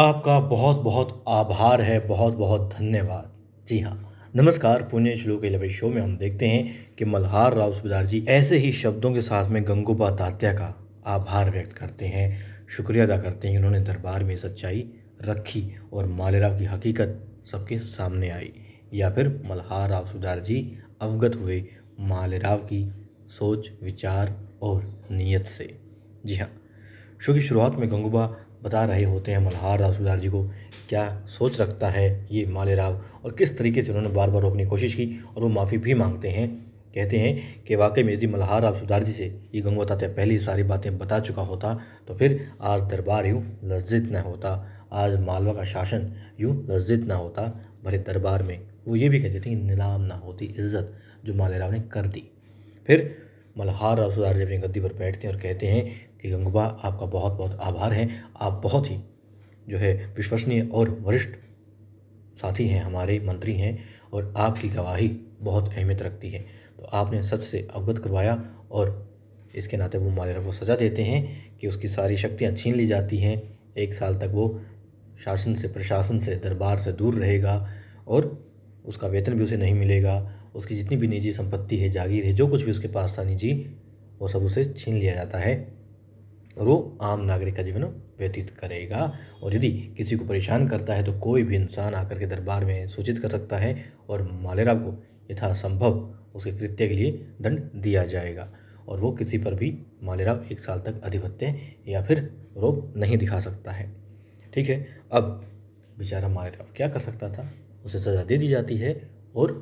आपका बहुत बहुत आभार है बहुत बहुत धन्यवाद जी हाँ नमस्कार पुण्य श्लोक लवे शो में हम देखते हैं कि मल्हार राव सुबेदार जी ऐसे ही शब्दों के साथ में गंगोपा तात्या का आभार व्यक्त करते हैं शुक्रिया अदा करते हैं इन्होंने दरबार में सच्चाई रखी और मालेराव की हकीकत सबके सामने आई या फिर मल्हार राव सुबेदार जी अवगत हुए मालेराव की सोच विचार और नीयत से जी हाँ शो की शुरुआत में गंगूबा बता रहे होते हैं मल्हार राव सुधार जी को क्या सोच रखता है ये माले राव और किस तरीके से उन्होंने बार बार रोकने की कोशिश की और वो माफ़ी भी मांगते हैं कहते हैं कि वाकई में यदि मल्हार राव सुधार जी से ये गंगवा तात्या पहले सारी बातें बता चुका होता तो फिर आज दरबार यूँ लज्जित न होता आज मालवा का शासन यूँ लज्जित ना होता भरे दरबार में वो ये भी कहते थे नीलाम ना होती इज्जत जो माले राव ने कर दी फिर मल्हार राव सुधार जी अपनी गद्दी पर बैठते हैं और कहते हैं कि गंगूबा आपका बहुत बहुत आभार है आप बहुत ही जो है विश्वसनीय और वरिष्ठ साथी हैं हमारे मंत्री हैं और आपकी गवाही बहुत अहमियत रखती है तो आपने सच से अवगत करवाया और इसके नाते वो माजरा को सज़ा देते हैं कि उसकी सारी शक्तियाँ छीन ली जाती हैं एक साल तक वो शासन से प्रशासन से दरबार से दूर रहेगा और उसका वेतन भी उसे नहीं मिलेगा उसकी जितनी भी निजी संपत्ति है जागीर है जो कुछ भी उसके पास था निजी वो सब उसे छीन लिया जाता है और वो आम नागरिक का जीवन व्यतीत करेगा और यदि किसी को परेशान करता है तो कोई भी इंसान आकर के दरबार में सूचित कर सकता है और मालेराव को यथासंभव उसके कृत्य के लिए दंड दिया जाएगा और वो किसी पर भी मालेराव एक साल तक अधिपत्य या फिर रोग नहीं दिखा सकता है ठीक है अब बेचारा मालेराव क्या कर सकता था उसे सज़ा दे दी जाती है और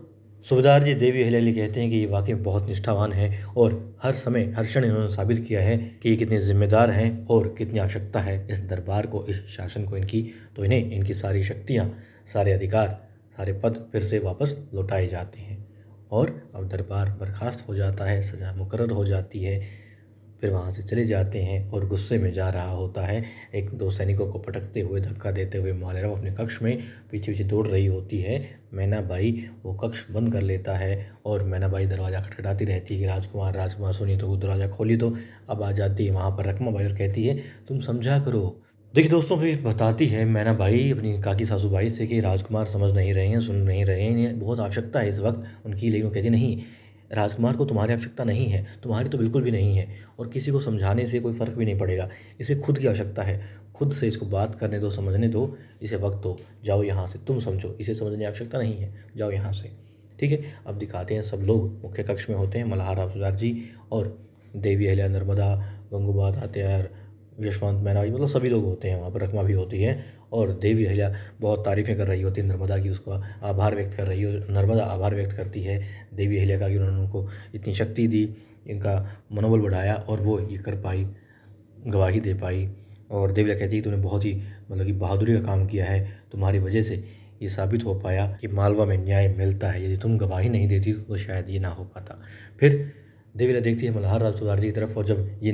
सुबेदार जी देवी हलेली कहते हैं कि ये वाकई बहुत निष्ठावान है और हर समय हर क्षण इन्होंने साबित किया है कि ये कितने जिम्मेदार हैं और कितनी आवश्यकता है इस दरबार को इस शासन को इनकी तो इन्हें इनकी सारी शक्तियाँ सारे अधिकार सारे पद फिर से वापस लौटाए जाते हैं और अब दरबार बर्खास्त हो जाता है सजा मुकर हो जाती है फिर वहाँ से चले जाते हैं और गुस्से में जा रहा होता है एक दो सैनिकों को पटकते हुए धक्का देते हुए मालेराव अपने कक्ष में पीछे पीछे दौड़ रही होती है मैना बाई वो कक्ष बंद कर लेता है और मैना बाई दरवाज़ा खटखटाती रहती है कि राजकुमार राजकुमार सुनी तो वो दरवाज़ा खोली तो अब आ जाती है वहाँ पर रकमा बाई और कहती है तुम समझा करो देखिए दोस्तों फिर बताती है मैना भाई अपनी काकी सासू भाई से कि राजकुमार समझ नहीं रहे हैं सुन नहीं रहे हैं बहुत आवश्यकता है इस वक्त उनकी लेकिन वो कहती नहीं राजकुमार को तुम्हारी आवश्यकता नहीं है तुम्हारी तो बिल्कुल भी नहीं है और किसी को समझाने से कोई फ़र्क भी नहीं पड़ेगा इसे खुद की आवश्यकता है खुद से इसको बात करने दो समझने दो इसे वक्त दो जाओ यहाँ से तुम समझो इसे समझने आवश्यकता नहीं है जाओ यहाँ से ठीक है अब दिखाते हैं सब लोग मुख्य कक्ष में होते हैं मल्हार अफजार जी और देवी अहल्या नर्मदा गंगूबा तात्यार यशवंत मैराज मतलब सभी लोग होते हैं वहाँ पर रकमा भी होती है और देवी अहिल्या बहुत तारीफ़ें कर रही होती है नर्मदा की उसका आभार व्यक्त कर रही हो नर्मदा आभार व्यक्त करती है देवी अहिल्या का कि उन्होंने उनको इतनी शक्ति दी इनका मनोबल बढ़ाया और वो ये कर पाई गवाही दे पाई और देवी कहती है कि तुमने बहुत ही मतलब कि बहादुरी का काम किया है तुम्हारी वजह से ये साबित हो पाया कि मालवा में न्याय मिलता है यदि तुम गवाही नहीं देती तो शायद ये ना हो पाता फिर देवीला देखती है मल्हार राज सुधार जी की तरफ और जब ये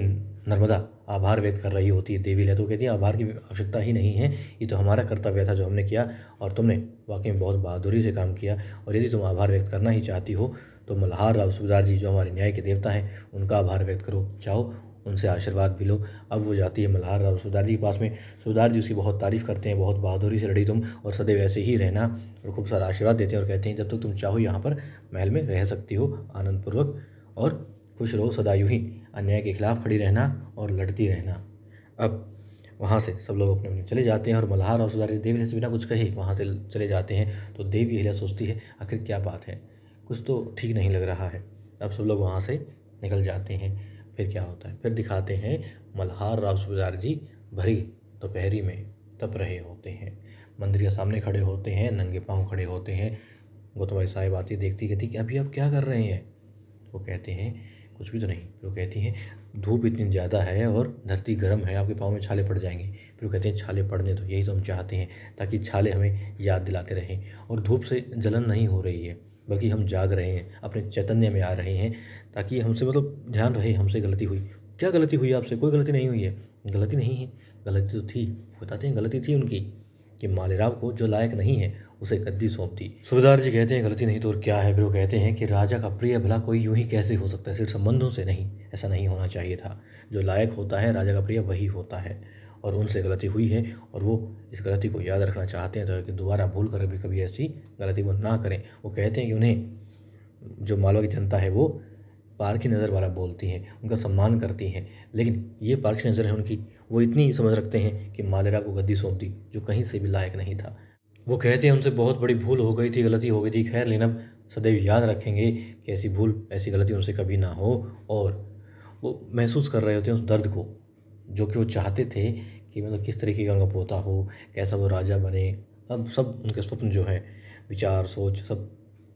नर्मदा आभार व्यक्त कर रही होती है देवी लय तो कहती है आभार की आवश्यकता ही नहीं है ये तो हमारा कर्तव्य था जो हमने किया और तुमने वाकई में बहुत बहादुरी से काम किया और यदि तुम आभार व्यक्त करना ही चाहती हो तो मल्हार राव सुबेदार जी जो हमारे न्याय के देवता हैं उनका आभार व्यक्त करो चाहो उनसे आशीर्वाद भी लो अब वो जाती है मल्हार राव सुदार जी के पास में सुबेदार जी उसकी बहुत तारीफ़ करते हैं बहुत बहादुरी से लड़ी तुम और सदैव ऐसे ही रहना और खूब सारा आशीर्वाद देते हैं और कहते हैं जब तक तुम चाहो यहाँ पर महल में रह सकती हो आनंदपूर्वक और खुश रहो सदायू ही अन्याय के खिलाफ खड़ी रहना और लड़ती रहना अब वहाँ से सब लोग अपने अपने चले जाते हैं और मल्हार और सुधारी देवी हिला से बिना कुछ कहे वहाँ से चले जाते हैं तो देवी हिला सोचती है आखिर क्या बात है कुछ तो ठीक नहीं लग रहा है अब सब लोग वहाँ से निकल जाते हैं फिर क्या होता है फिर दिखाते हैं मल्हार राव सुबेदार जी भरी दोपहरी में तप रहे होते हैं मंदिर के सामने खड़े होते हैं नंगे पाँव खड़े होते हैं गौतम तो भाई आती देखती कहती कि अभी आप क्या कर रहे हैं वो कहते हैं कुछ भी तो नहीं फिर वो कहती हैं धूप इतनी ज़्यादा है और धरती गर्म है आपके पाँव में छाले पड़ जाएंगे फिर वो कहते हैं छाले पड़ने तो यही तो हम चाहते हैं ताकि छाले हमें याद दिलाते रहें और धूप से जलन नहीं हो रही है बल्कि हम जाग रहे हैं अपने चैतन्य में आ रहे हैं ताकि हमसे मतलब ध्यान रहे हमसे गलती हुई क्या गलती हुई आपसे कोई गलती नहीं हुई है गलती नहीं है गलती तो थी बताते हैं गलती थी उनकी कि मालेराव को जो लायक नहीं है उसे गद्दी सौंप दी सुबेदार जी कहते हैं गलती नहीं तो और क्या है फिर वो कहते हैं कि राजा का प्रिय भला कोई यूं ही कैसे हो सकता है सिर्फ संबंधों से नहीं ऐसा नहीं होना चाहिए था जो लायक होता है राजा का प्रिय वही होता है और उनसे गलती हुई है और वो इस गलती को याद रखना चाहते हैं ताकि तो दोबारा भूल कर भी कभी ऐसी गलती वो ना करें वो कहते हैं कि उन्हें जो मालवा की जनता है वो पारखी नज़र वाला बोलती हैं उनका सम्मान करती हैं लेकिन ये पारखी नज़र है उनकी वो इतनी समझ रखते हैं कि मालेरा को गद्दी सौंप दी जो कहीं से भी लायक नहीं था वो कहते हैं उनसे बहुत बड़ी भूल हो गई थी गलती हो गई थी खैर लेकिन अब सदैव याद रखेंगे कि ऐसी भूल ऐसी गलती उनसे कभी ना हो और वो महसूस कर रहे होते हैं उस दर्द को जो कि वो चाहते थे कि मतलब किस तरीके का उनका पोता हो कैसा वो राजा बने अब सब उनके स्वप्न जो हैं विचार सोच सब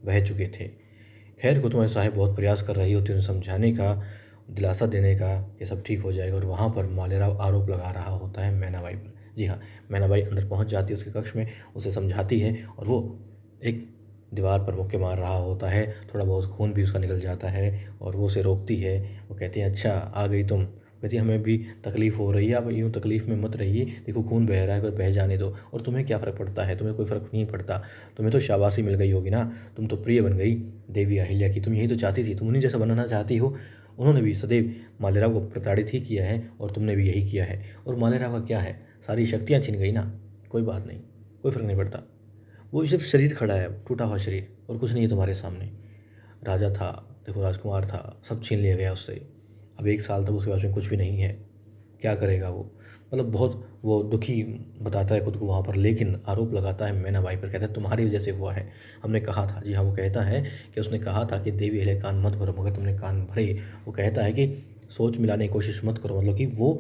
बह चुके थे खैर कुतुब साहब बहुत प्रयास कर रही होती है उन्हें समझाने का दिलासा देने का ये सब ठीक हो जाएगा और वहाँ पर मालेराव आरोप लगा रहा होता है मैनाबाई पर जी हाँ मैनाबाई अंदर पहुँच जाती है उसके कक्ष में उसे समझाती है और वो एक दीवार पर मुक्के मार रहा होता है थोड़ा बहुत खून भी उसका निकल जाता है और वो उसे रोकती है वो कहती है अच्छा आ गई तुम कहती हमें भी तकलीफ़ हो रही है आप यूँ तकलीफ़ में मत रहिए देखो खून बह रहा है कोई बह जाने दो और तुम्हें क्या फ़र्क पड़ता है तुम्हें कोई फ़र्क नहीं पड़ता तुम्हें तो शाबाशी मिल गई होगी ना तुम तो प्रिय बन गई देवी अहिल्या की तुम यही तो चाहती थी तुम उन्हीं जैसा बनाना चाहती हो उन्होंने भी सदैव मालेराव को प्रताड़ित ही किया है और तुमने भी यही किया है और मालेराव का क्या है सारी शक्तियाँ छिन गई ना कोई बात नहीं कोई फ़र्क नहीं पड़ता वो सिर्फ शरीर खड़ा है टूटा हुआ शरीर और कुछ नहीं है तुम्हारे सामने राजा था देखो राजकुमार था सब छीन लिया गया उससे अब एक साल तक उसके पास में कुछ भी नहीं है क्या करेगा वो मतलब बहुत वो दुखी बताता है खुद को वहाँ पर लेकिन आरोप लगाता है मैना भाई पर कहता है तुम्हारी वजह से हुआ है हमने कहा था जी हाँ वो कहता है कि उसने कहा था कि देवी अहले कान मत भरो मगर तुमने कान भरे वो कहता है कि सोच मिलाने की कोशिश मत करो मतलब कि वो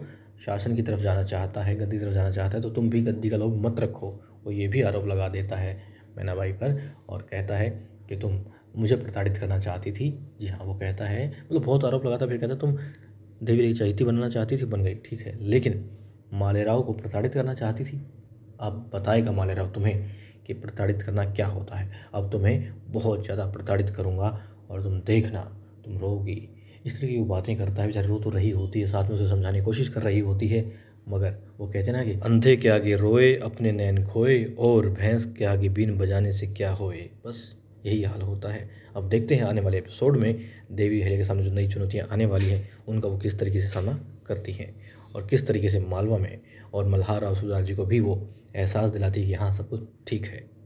शासन की तरफ जाना चाहता है गद्दी तरफ जाना चाहता है तो तुम भी गद्दी का लोभ मत रखो वो ये भी आरोप लगा देता है मैना भाई पर और कहता है कि तुम मुझे प्रताड़ित करना चाहती थी जी हाँ वो कहता है मतलब बहुत आरोप लगा था फिर कहता तुम देवी रही चाहती बनना चाहती थी बन गई ठीक है लेकिन मालेराव को प्रताड़ित करना चाहती थी अब बताएगा मालेराव तुम्हें कि प्रताड़ित करना क्या होता है अब तुम्हें बहुत ज़्यादा प्रताड़ित करूँगा और तुम देखना तुम रोगी इस तरह की वो बातें करता है बेचारी रो तो रही होती है साथ में उसे समझाने की कोशिश कर रही होती है मगर वो कहते ना कि अंधे के आगे रोए अपने नैन खोए और भैंस के आगे बीन बजाने से क्या होए बस यही हाल होता है अब देखते हैं आने वाले एपिसोड में देवी हले के सामने जो नई चुनौतियाँ आने वाली हैं उनका वो किस तरीके से सामना करती हैं और किस तरीके से मालवा में और मल्हार राव सुधार जी को भी वो एहसास दिलाती है कि हाँ सब कुछ ठीक है